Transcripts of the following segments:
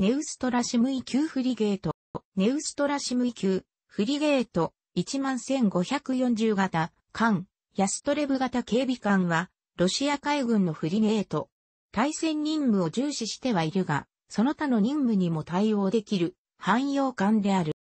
ネウストラシムイ級フリゲート、ネウストラシムイ級、フリゲート、11540型、艦、ヤストレブ型警備艦は、ロシア海軍のフリゲート。対戦任務を重視してはいるが、その他の任務にも対応できる、汎用艦である。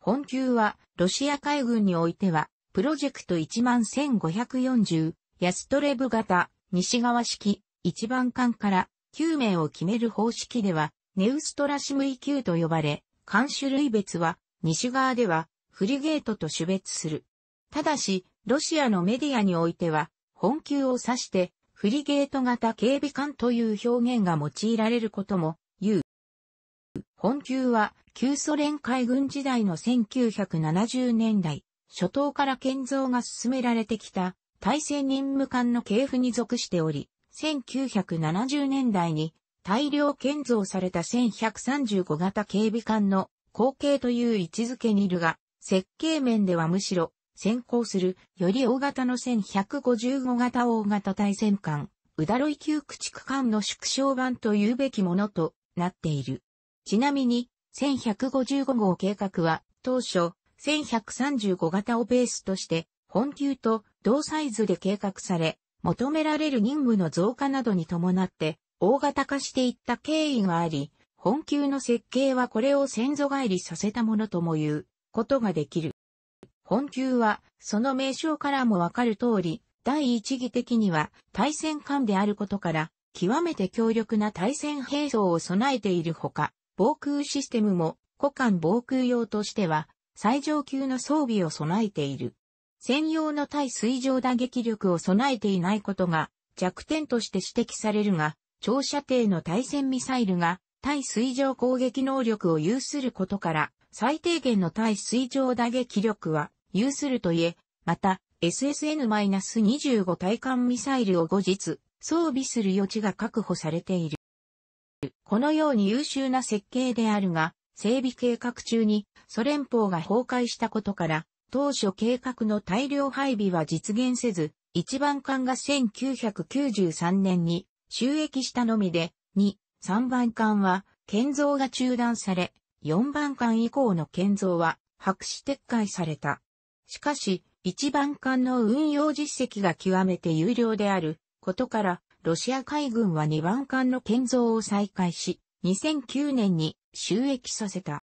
本級は、ロシア海軍においては、プロジェクト11540、ヤストレブ型、西側式、一番艦から9名を決める方式では、ネウストラシムイ級と呼ばれ、艦種類別は、西側では、フリゲートと種別する。ただし、ロシアのメディアにおいては、本級を指して、フリゲート型警備艦という表現が用いられることも、言う。本級は、旧ソ連海軍時代の1970年代、初頭から建造が進められてきた、対戦任務艦の系譜に属しており、1970年代に大量建造された1135型警備艦の後継という位置づけにいるが、設計面ではむしろ先行するより大型の1155型大型対戦艦、うだろい旧駆逐艦の縮小版というべきものとなっている。ちなみに、1155号計画は当初、1135型をベースとして、本級と同サイズで計画され、求められる任務の増加などに伴って、大型化していった経緯があり、本級の設計はこれを先祖返りさせたものとも言うことができる。本級は、その名称からもわかる通り、第一義的には対戦艦であることから、極めて強力な対戦兵装を備えているほか、防空システムも、古艦防空用としては、最上級の装備を備えている。専用の対水上打撃力を備えていないことが弱点として指摘されるが、長射程の対戦ミサイルが対水上攻撃能力を有することから、最低限の対水上打撃力は有するといえ、また SSN-25 対艦ミサイルを後日装備する余地が確保されている。このように優秀な設計であるが、整備計画中にソ連邦が崩壊したことから、当初計画の大量配備は実現せず、一番艦が1993年に収益したのみで、2、3番艦は建造が中断され、4番艦以降の建造は白紙撤回された。しかし、1番艦の運用実績が極めて有料であることから、ロシア海軍は2番艦の建造を再開し、2009年に収益させた。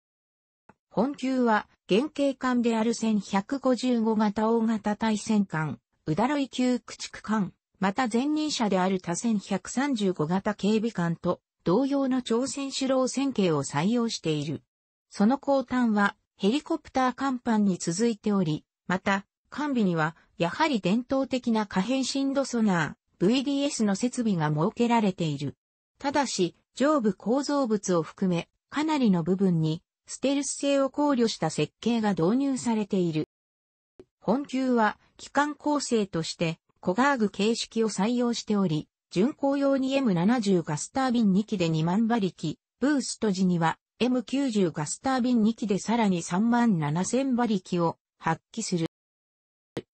本級は原型艦である1155型大型対戦艦、うだろい級駆逐艦、また前任者である他1135型警備官と同様の朝鮮主労戦型を採用している。その後端はヘリコプター甲板に続いており、また、完備には、やはり伝統的な可変振動ソナー、VDS の設備が設けられている。ただし、上部構造物を含め、かなりの部分に、ステルス性を考慮した設計が導入されている。本級は、機関構成として、コガーグ形式を採用しており、巡航用に M70 ガスタービン2機で2万馬力、ブースト時には M90 ガスタービン2機でさらに3万7000馬力を発揮する。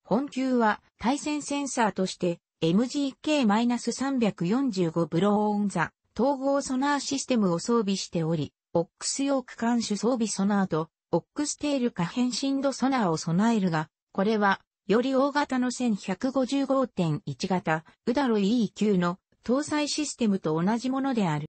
本級は対戦センサーとして MGK-345 ブローオンザ統合ソナーシステムを装備しており、オックス用区間種装備ソナーとオックステール可変振度ソナーを備えるが、これはより大型の1155.1型、ウダロ EE 級の搭載システムと同じものである。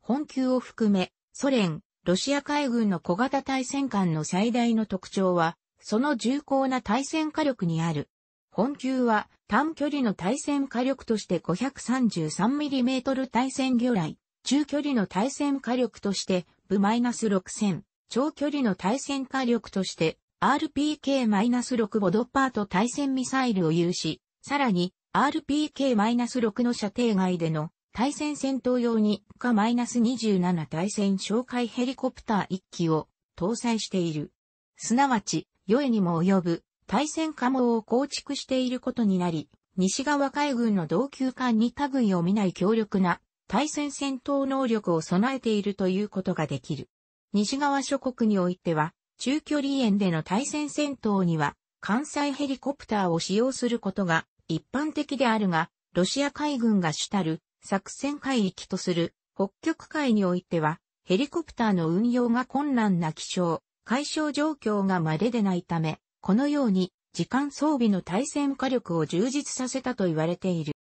本級を含め、ソ連、ロシア海軍の小型対戦艦の最大の特徴は、その重厚な対戦火力にある。本級は短距離の対戦火力として 533mm 対戦魚雷、中距離の対戦火力として部 -6000、長距離の対戦火力として RPK-6 ボドッパーと対戦ミサイルを有し、さらに RPK-6 の射程外での対戦戦闘用にか -27 対戦哨戒ヘリコプター1機を搭載している。すなわち、与えにも及ぶ対戦可網を構築していることになり、西側海軍の同級艦に類を見ない強力な対戦戦闘能力を備えているということができる。西側諸国においては、中距離縁での対戦戦闘には、艦載ヘリコプターを使用することが一般的であるが、ロシア海軍が主たる作戦海域とする北極海においては、ヘリコプターの運用が困難な気象、解消状況がまででないため、このように時間装備の対戦火力を充実させたと言われている。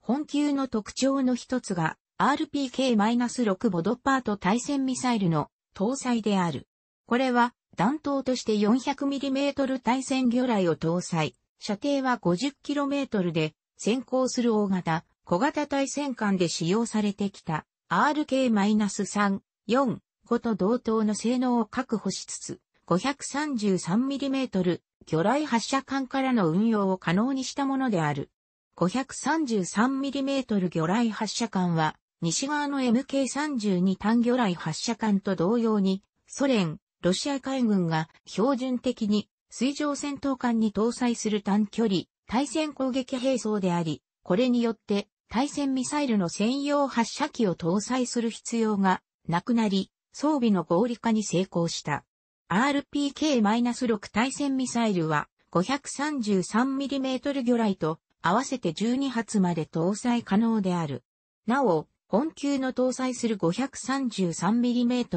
本級の特徴の一つが RPK-6 ボドパート対戦ミサイルの搭載である。これは弾頭として 400mm 対戦魚雷を搭載。射程は 50km で先行する大型、小型対戦艦で使用されてきた RK-3、4、5と同等の性能を確保しつつ、533mm 魚雷発射管からの運用を可能にしたものである。533mm 魚雷発射管は、西側の MK32 単魚雷発射管と同様に、ソ連、ロシア海軍が標準的に水上戦闘艦に搭載する短距離対戦攻撃兵装であり、これによって対戦ミサイルの専用発射機を搭載する必要がなくなり、装備の合理化に成功した。RPK-6 対戦ミサイルは 533mm 魚雷と合わせて12発まで搭載可能である。なお、本級の搭載する 533mm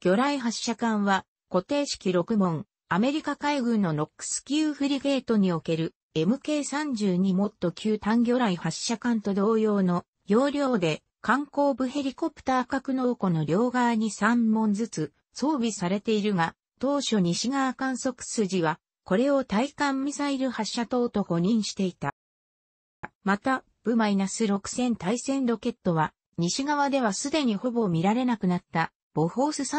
魚雷発射艦は固定式6門、アメリカ海軍のノックス級フリゲートにおける MK32 モッド級単魚雷発射艦と同様の容量で観光部ヘリコプター格納庫の両側に3門ずつ装備されているが、当初西側観測筋は、これを対艦ミサイル発射塔と誤認していた。また、部 -6000 対戦ロケットは、西側ではすでにほぼ見られなくなったボフォース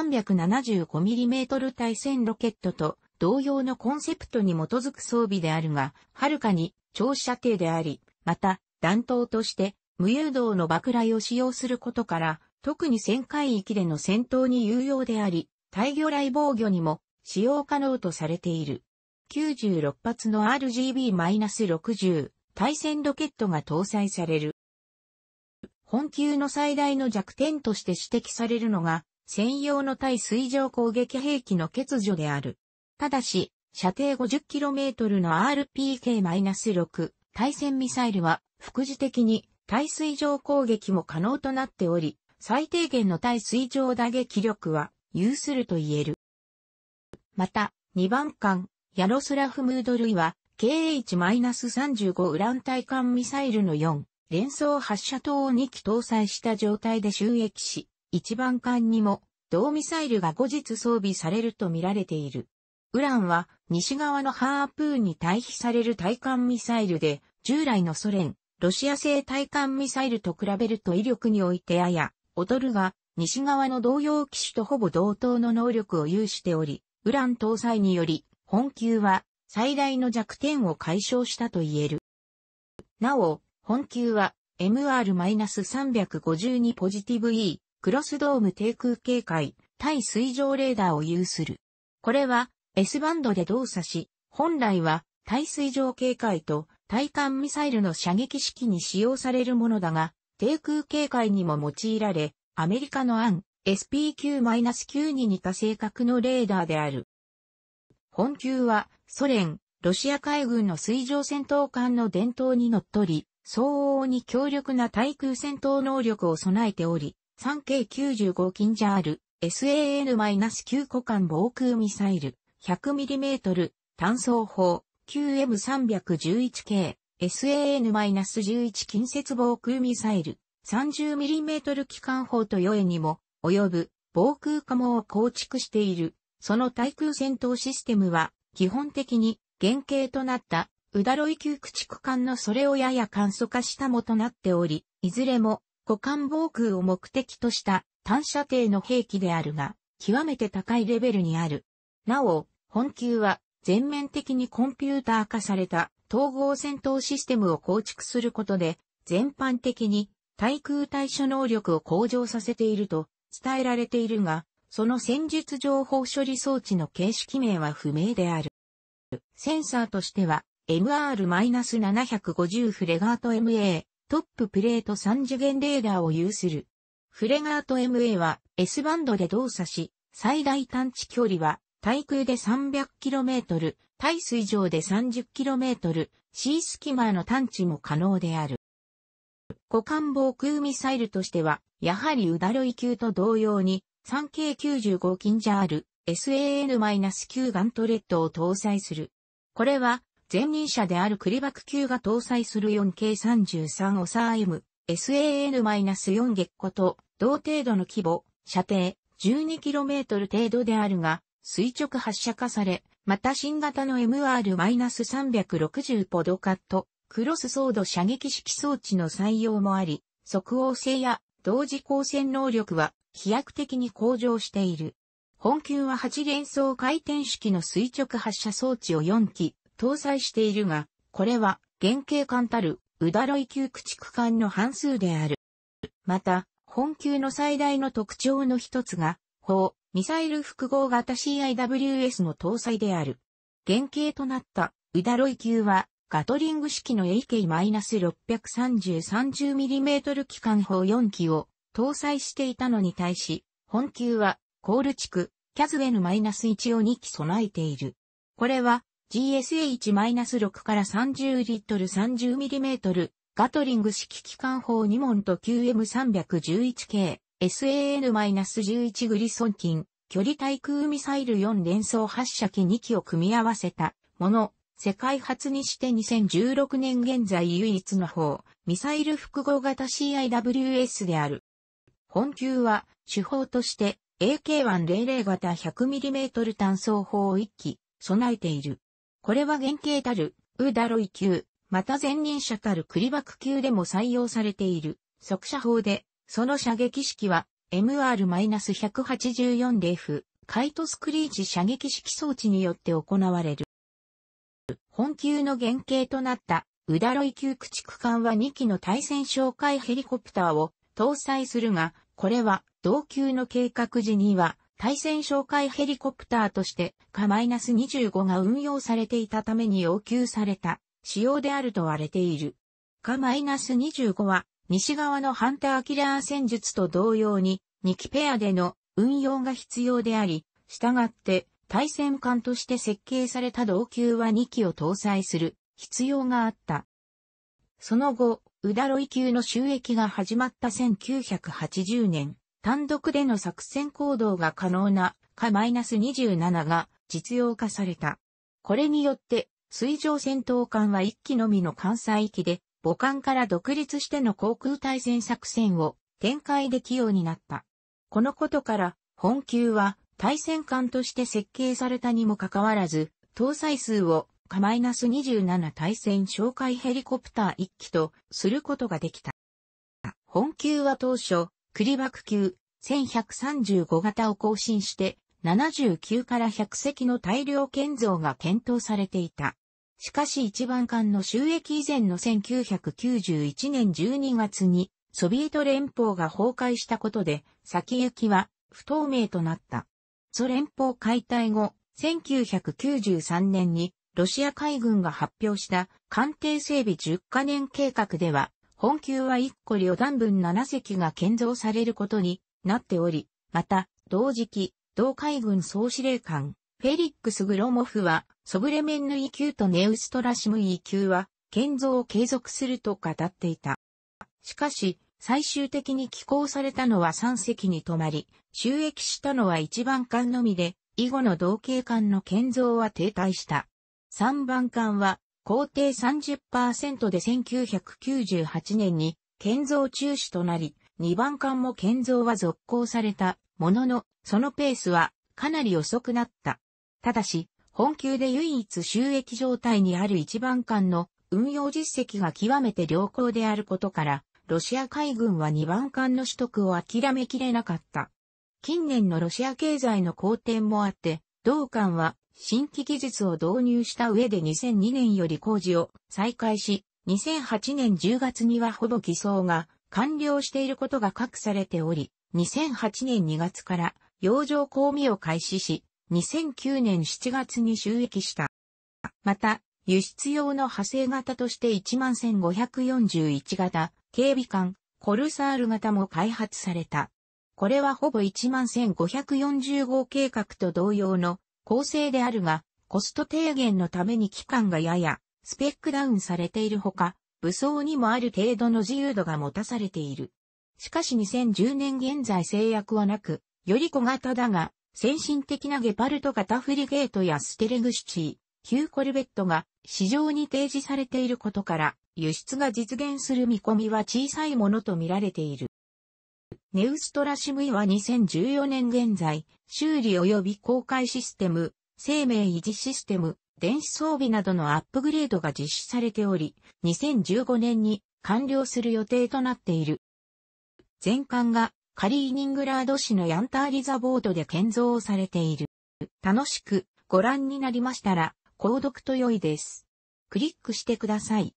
375mm 対戦ロケットと同様のコンセプトに基づく装備であるが、はるかに長射程であり、また弾頭として無誘導の爆雷を使用することから、特に戦海域での戦闘に有用であり、対魚雷防御にも使用可能とされている。96発の RGB-60 対戦ロケットが搭載される。本級の最大の弱点として指摘されるのが、専用の対水上攻撃兵器の欠如である。ただし、射程 50km の RPK-6 対戦ミサイルは、副次的に対水上攻撃も可能となっており、最低限の対水上打撃力は有すると言える。また、2番艦、ヤロスラフ・ムード類は、KH-35 ウラン対艦ミサイルの4連装発射塔を2機搭載した状態で収益し、一番艦にも同ミサイルが後日装備されると見られている。ウランは西側のハープーンに対比される対艦ミサイルで、従来のソ連、ロシア製対艦ミサイルと比べると威力においてやや劣るが、西側の同様機種とほぼ同等の能力を有しており、ウラン搭載により、本級は最大の弱点を解消したと言える。なお、本級は MR-352 ポジティブ E クロスドーム低空警戒、対水上レーダーを有する。これは S バンドで動作し、本来は対水上警戒と対艦ミサイルの射撃式に使用されるものだが、低空警戒にも用いられ、アメリカのン、s p q 9に似た性格のレーダーである。本級はソ連、ロシア海軍の水上戦闘艦の伝統にのっとり、相応に強力な対空戦闘能力を備えており、3K95 キンジャール、SAN-9 個間防空ミサイル、100mm、単装砲、QM311 k SAN-11 近接防空ミサイル、30mm 機関砲と4えにも、及ぶ、防空カモを構築している。その対空戦闘システムは、基本的に、原型となった、ウダロイ級駆逐艦のそれをやや簡素化したもとなっており、いずれも、股間防空を目的とした単射程の兵器であるが、極めて高いレベルにある。なお、本級は全面的にコンピューター化された統合戦闘システムを構築することで、全般的に対空対処能力を向上させていると伝えられているが、その戦術情報処理装置の形式名は不明である。センサーとしては MR-750 フレガート MA トッププレート3次元レーダーを有する。フレガート MA は S バンドで動作し、最大探知距離は対空で 300km、対水上で 30km、シスキマーの探知も可能である。股間防空ミサイルとしては、やはりウダロイ級と同様に、3K95 キンジャール、SAN-9 ガントレットを搭載する。これは、前任者であるクリバク級が搭載する 4K33 オサー M、SAN-4 月光と同程度の規模、射程 12km 程度であるが、垂直発射化され、また新型の MR-360 ポドカット、クロスソード射撃式装置の採用もあり、即応性や同時光線能力は飛躍的に向上している。本級は8連装回転式の垂直発射装置を4機、搭載しているが、これは原型艦たるウダロイ級駆逐艦の半数である。また、本級の最大の特徴の一つが、砲、ミサイル複合型 CIWS の搭載である。原型となったウダロイ級は、ガトリング式の AK-630-30mm 機関砲4機を搭載していたのに対し、本級はコール地区、キャズウェ -1 を2機備えている。これは GSH-6 から30リットル 30mm ガトリング式機関砲2門と QM311 系 SAN-11 グリソンン距離対空ミサイル4連装発射機2機を組み合わせたもの、世界初にして2016年現在唯一の方、ミサイル複合型 CIWS である。本級は、手法として AK100 型 100mm 単装砲1機、備えている。これは原型たる、ウダロイ級、また前任者たるクリバク級でも採用されている、速射砲で、その射撃式は、MR-184 d f カイトスクリーチ射撃式装置によって行われる。本級の原型となった、ウダロイ級駆逐艦は2機の対戦哨戒ヘリコプターを搭載するが、これは同級の計画時には対戦哨戒ヘリコプターとしてか -25 が運用されていたために要求された仕様であると割れている。か -25 は西側のハンターキラー戦術と同様に2機ペアでの運用が必要であり、従って対戦艦として設計された同級は2機を搭載する必要があった。その後、ウダロイ級の収益が始まった1980年、単独での作戦行動が可能なか -27 が実用化された。これによって、水上戦闘艦は1機のみの関西域で、母艦から独立しての航空対戦作戦を展開できようになった。このことから、本級は対戦艦として設計されたにもかかわらず、搭載数をか -27 対戦哨戒ヘリコプター1機とすることができた。本級は当初、クリバク級1135型を更新して、79から100隻の大量建造が検討されていた。しかし一番艦の収益以前の1991年12月に、ソビエト連邦が崩壊したことで、先行きは不透明となった。ソ連邦解体後、1993年にロシア海軍が発表した艦艇整備10カ年計画では、本級は一個旅団分7隻が建造されることになっており、また、同時期、同海軍総司令官、フェリックス・グロモフは、ソブレメンヌ E 級とネウストラシム E 級は、建造を継続すると語っていた。しかし、最終的に寄港されたのは3隻に止まり、収益したのは1番艦のみで、以後の同型艦の建造は停滞した。3番艦は工程30%で1998年に建造中止となり、2番艦も建造は続行されたものの、そのペースはかなり遅くなった。ただし、本級で唯一収益状態にある1番艦の運用実績が極めて良好であることから、ロシア海軍は2番艦の取得を諦めきれなかった。近年のロシア経済の好転もあって、同艦は新規技術を導入した上で2002年より工事を再開し、2008年10月にはほぼ偽装が完了していることが隠されており、2008年2月から洋上工務を開始し、2009年7月に収益した。また、輸出用の派生型として11541型、警備艦、コルサール型も開発された。これはほぼ11540号計画と同様の構成であるが、コスト低減のために期間がややスペックダウンされているほか、武装にもある程度の自由度が持たされている。しかし2010年現在制約はなく、より小型だが、先進的なゲパルト型フリゲートやステレグシチー、旧コルベットが市場に提示されていることから、輸出が実現する見込みは小さいものと見られている。ネウストラシムイは2014年現在、修理及び公開システム、生命維持システム、電子装備などのアップグレードが実施されており、2015年に完了する予定となっている。全艦がカリーニングラード市のヤンターリザボードで建造されている。楽しくご覧になりましたら、購読と良いです。クリックしてください。